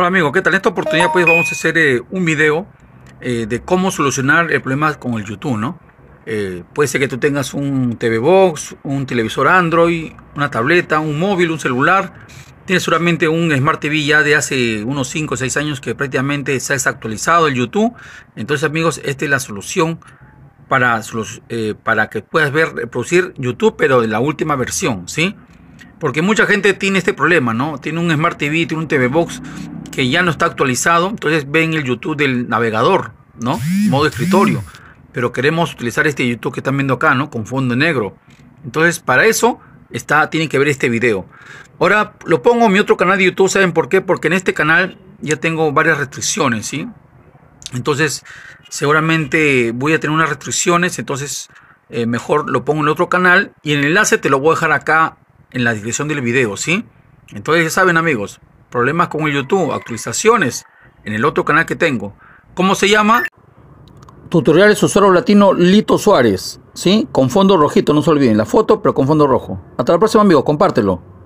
Hola amigos, ¿qué tal? En esta oportunidad pues vamos a hacer eh, un video eh, de cómo solucionar el problema con el YouTube, ¿no? Eh, puede ser que tú tengas un TV Box, un televisor Android, una tableta, un móvil, un celular. Tienes solamente un Smart TV ya de hace unos 5 o 6 años que prácticamente se ha desactualizado el YouTube. Entonces amigos, esta es la solución para, para que puedas ver, producir YouTube, pero de la última versión, ¿sí? Porque mucha gente tiene este problema, ¿no? Tiene un Smart TV, tiene un TV Box, que ya no está actualizado, entonces ven el YouTube del navegador, ¿no? Modo escritorio. Pero queremos utilizar este YouTube que están viendo acá, ¿no? Con fondo negro. Entonces, para eso está, tienen que ver este video. Ahora lo pongo en mi otro canal de YouTube, ¿saben por qué? Porque en este canal ya tengo varias restricciones, ¿sí? Entonces, seguramente voy a tener unas restricciones, entonces eh, mejor lo pongo en otro canal y el enlace te lo voy a dejar acá en la descripción del video, ¿sí? Entonces, ya saben amigos, problemas con el YouTube, actualizaciones en el otro canal que tengo. ¿Cómo se llama? Tutoriales usuario latino Lito Suárez, ¿sí? Con fondo rojito, no se olviden, la foto pero con fondo rojo. Hasta la próxima amigos, compártelo.